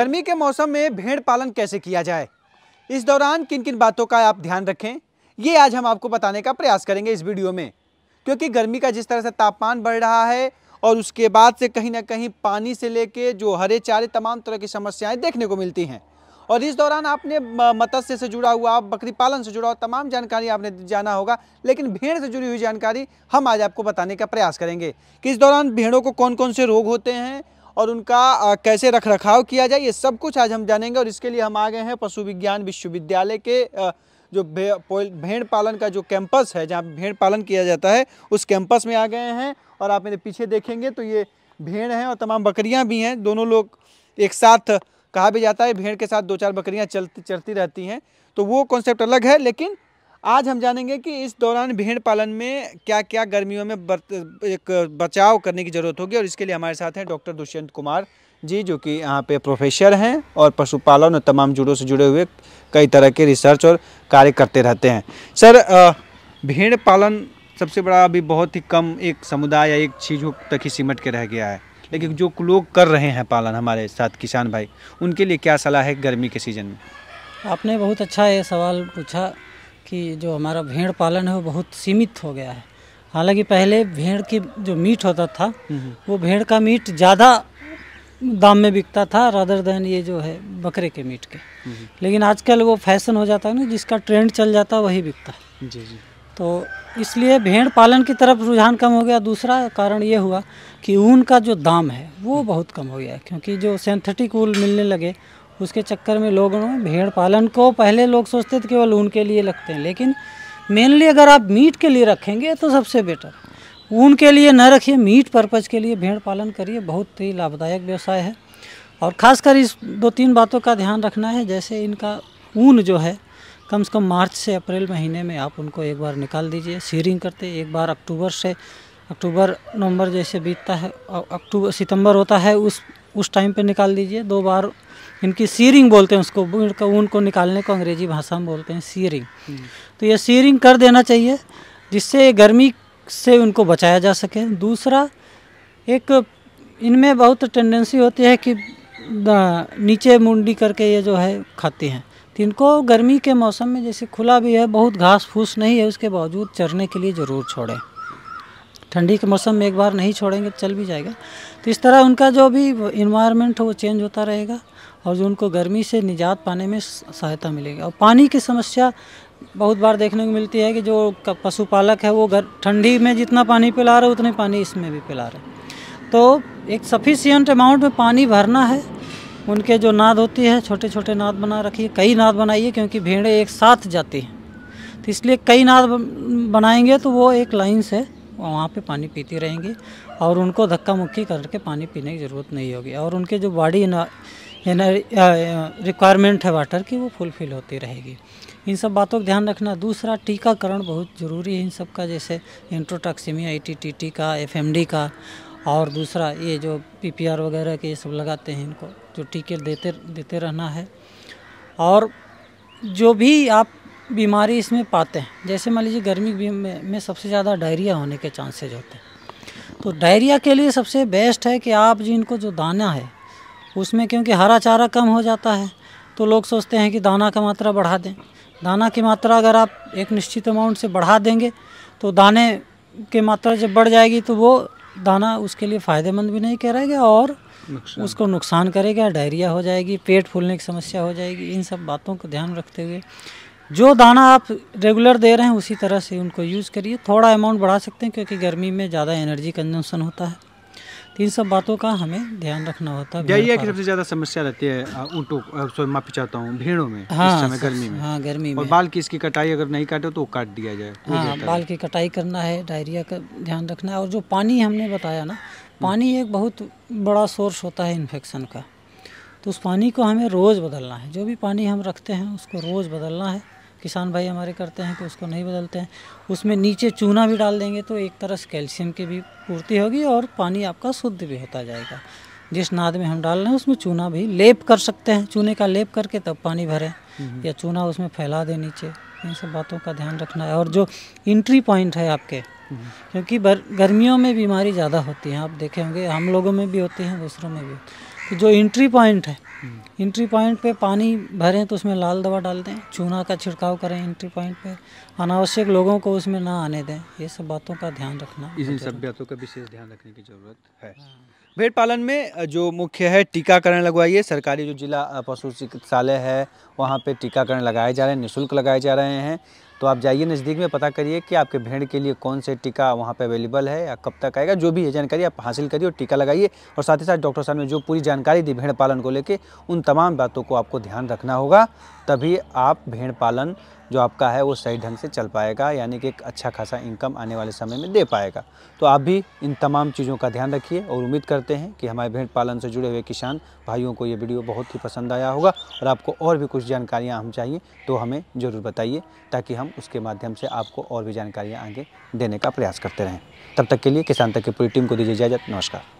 गर्मी के मौसम में भेड़ पालन कैसे किया जाए इस दौरान किन किन बातों का आप ध्यान रखें ये आज हम आपको बताने का प्रयास करेंगे इस वीडियो में क्योंकि गर्मी का जिस तरह से तापमान बढ़ रहा है और उसके बाद से कहीं ना कहीं पानी से लेके जो हरे चारे तमाम तरह की समस्याएं देखने को मिलती हैं और इस दौरान आपने मत्स्य से जुड़ा हुआ बकरी पालन से जुड़ा हुआ तमाम जानकारी आपने जाना होगा लेकिन भेड़ से जुड़ी हुई जानकारी हम आज आपको बताने का प्रयास करेंगे कि इस दौरान भेड़ों को कौन कौन से रोग होते हैं और उनका कैसे रख रखाव किया जाए ये सब कुछ आज हम जानेंगे और इसके लिए हम आ गए हैं पशु विज्ञान विश्वविद्यालय के जो भेड़ पालन का जो कैंपस है जहाँ भेड़ पालन किया जाता है उस कैंपस में आ गए हैं और आप मेरे पीछे देखेंगे तो ये भेड़ हैं और तमाम बकरियाँ भी हैं दोनों लोग एक साथ कहा भी जाता है भेड़ के साथ दो चार बकरियाँ चलती चलती रहती हैं तो वो कॉन्सेप्ट अलग है लेकिन आज हम जानेंगे कि इस दौरान भेड़ पालन में क्या क्या गर्मियों में बरत, एक बचाव करने की ज़रूरत होगी और इसके लिए हमारे साथ हैं डॉक्टर दुष्यंत कुमार जी जो कि यहाँ पे प्रोफेसर हैं और पशुपालन और तमाम जुड़ों से जुड़े हुए कई तरह के रिसर्च और कार्य करते रहते हैं सर भेड़ पालन सबसे बड़ा अभी बहुत ही कम एक समुदाय या एक चीज़ों तक ही सिमट के रह गया है लेकिन जो लोग कर रहे हैं पालन हमारे साथ किसान भाई उनके लिए क्या सलाह है गर्मी के सीज़न में आपने बहुत अच्छा ये सवाल पूछा कि जो हमारा भेड़ पालन है वो बहुत सीमित हो गया है हालांकि पहले भेड़ की जो मीट होता था वो भेड़ का मीट ज़्यादा दाम में बिकता था रादर देन ये जो है बकरे के मीट के लेकिन आजकल वो फैशन हो जाता है ना जिसका ट्रेंड चल जाता है वही बिकता है जी जी तो इसलिए भेड़ पालन की तरफ रुझान कम हो गया दूसरा कारण ये हुआ कि ऊन का जो दाम है वो बहुत कम हो गया क्योंकि जो सिंथेटिक ऊन मिलने लगे उसके चक्कर में लोग भेड़ पालन को पहले लोग सोचते थे केवल ऊन के लिए लगते हैं लेकिन मेनली अगर आप मीट के लिए रखेंगे तो सबसे बेटर ऊन के लिए न रखिए मीट पर्पज़ के लिए भेड़ पालन करिए बहुत ही लाभदायक व्यवसाय है और ख़ासकर इस दो तीन बातों का ध्यान रखना है जैसे इनका ऊन जो है कम से कम मार्च से अप्रैल महीने में आप उनको एक बार निकाल दीजिए सीरिंग करते एक बार अक्टूबर से अक्टूबर नवंबर जैसे बीतता है अक्टूबर सितंबर होता है उस उस टाइम पे निकाल दीजिए दो बार इनकी सीरिंग बोलते हैं उसको ऊन को निकालने को अंग्रेजी भाषा में बोलते हैं सीरिंग तो ये सीरिंग कर देना चाहिए जिससे गर्मी से उनको बचाया जा सके दूसरा एक इनमें बहुत टेंडेंसी होती है कि नीचे मुंडी करके ये जो है खाती हैं तो इनको गर्मी के मौसम में जैसे खुला भी है बहुत घास फूस नहीं है उसके बावजूद चरने के लिए ज़रूर छोड़ें ठंडी के मौसम में एक बार नहीं छोड़ेंगे तो चल भी जाएगा तो इस तरह उनका जो भी इन्वायरमेंट है वो चेंज होता रहेगा और जो उनको गर्मी से निजात पाने में सहायता मिलेगी और पानी की समस्या बहुत बार देखने को मिलती है कि जो पशुपालक है वो घर ठंडी में जितना पानी पिला रहे उतने पानी इसमें भी पिला रहे तो एक सफिशियंट अमाउंट में पानी भरना है उनके जो नाद होती है छोटे छोटे नाद बना रखिए कई नाद बनाइए क्योंकि भेड़ें एक साथ जाती हैं तो इसलिए कई नाद बनाएंगे तो वो एक लाइन से वहाँ पे पानी पीती रहेंगी और उनको धक्का मुक्की करके पानी पीने की ज़रूरत नहीं होगी और उनके जो बॉडी रिक्वायरमेंट है वाटर की वो फुलफिल होती रहेगी इन सब बातों का ध्यान रखना दूसरा टीकाकरण बहुत ज़रूरी है इन सब का जैसे एंट्रोटॉक्सीमिया ई का एफ का और दूसरा ये जो पी वगैरह के ये सब लगाते हैं इनको जो टीके देते देते रहना है और जो भी आप बीमारी इसमें पाते हैं जैसे मान लीजिए गर्मी में, में सबसे ज़्यादा डायरिया होने के चांसेज होते हैं तो डायरिया के लिए सबसे बेस्ट है कि आप जिनको जो दाना है उसमें क्योंकि हरा चारा कम हो जाता है तो लोग सोचते हैं कि दाना का मात्रा बढ़ा दें दाना की मात्रा अगर आप एक निश्चित अमाउंट से बढ़ा देंगे तो दाने की मात्रा जब बढ़ जाएगी तो वो दाना उसके लिए फ़ायदेमंद भी नहीं करेगा और उसको नुकसान करेगा डायरिया हो जाएगी पेट फूलने की समस्या हो जाएगी इन सब बातों को ध्यान रखते हुए जो दाना आप रेगुलर दे रहे हैं उसी तरह से उनको यूज़ करिए थोड़ा अमाउंट बढ़ा सकते हैं क्योंकि गर्मी में ज़्यादा एनर्जी कंजम्पन होता है तो इन सब बातों का हमें ध्यान रखना होता है डायरिया की सबसे ज़्यादा समस्या रहती है ऊँटों सॉरी माफी चाहता हूँ भेड़ों में हाँ इस समय गर्मी में हाँ गर्मी में और बाल की इसकी कटाई अगर नहीं काटे तो काट दिया जाए हाँ बाल की कटाई करना है डायरिया का ध्यान रखना है और जो पानी हमने बताया ना हम्म। पानी एक बहुत बड़ा सोर्स होता है इन्फेक्शन का तो उस पानी को हमें रोज़ बदलना है जो भी पानी हम रखते हैं उसको रोज़ बदलना है किसान भाई हमारे करते हैं कि उसको नहीं बदलते हैं उसमें नीचे चूना भी डाल देंगे तो एक तरह से कैल्शियम की भी पूर्ति होगी और पानी आपका शुद्ध भी होता जाएगा जिस नाद में हम डाल रहे हैं उसमें चूना भी लेप कर सकते हैं चूने का लेप करके तब पानी भरें या चूना उसमें फैला दें नीचे इन सब बातों का ध्यान रखना है और जो इंट्री पॉइंट है आपके क्योंकि गर्मियों में बीमारी ज़्यादा होती है आप देखे होंगे हम लोगों में भी होती हैं दूसरों में भी जो इंट्री पॉइंट है इंट्री पॉइंट पे पानी भरें तो उसमें लाल दवा डाल दें चूना का छिड़काव करें इंट्री पॉइंट पे अनावश्यक लोगों को उसमें ना आने दें ये सब बातों का ध्यान रखना इन सब बातों का विशेष ध्यान रखने की ज़रूरत है भेड़ पालन में जो मुख्य है टीकाकरण लगवाइए सरकारी जो जिला पशु चिकित्सालय है वहाँ पे टीकाकरण लगाए जा रहे हैं निःशुल्क लगाए जा रहे हैं तो आप जाइए नज़दीक में पता करिए कि आपके भेड़ के लिए कौन से टीका वहाँ पर अवेलेबल है या कब तक आएगा जो भी है जानकारी आप हासिल करिए और टीका लगाइए और साथ ही साथ डॉक्टर साहब ने जो पूरी जानकारी दी भेड़ पालन को लेकर उन तमाम बातों को आपको ध्यान रखना होगा तभी आप भेड़ पालन जो आपका है वो सही ढंग से चल पाएगा यानी कि एक अच्छा खासा इनकम आने वाले समय में दे पाएगा तो आप भी इन तमाम चीज़ों का ध्यान रखिए और उम्मीद करते हैं कि हमारे भेड़ पालन से जुड़े हुए किसान भाइयों को ये वीडियो बहुत ही पसंद आया होगा और आपको और भी कुछ जानकारियाँ हम चाहिए तो हमें ज़रूर बताइए ताकि हम उसके माध्यम से आपको और भी जानकारियाँ आगे देने का प्रयास करते रहें तब तक के लिए किसान तक की पूरी टीम को दीजिए इजाज़त नमस्कार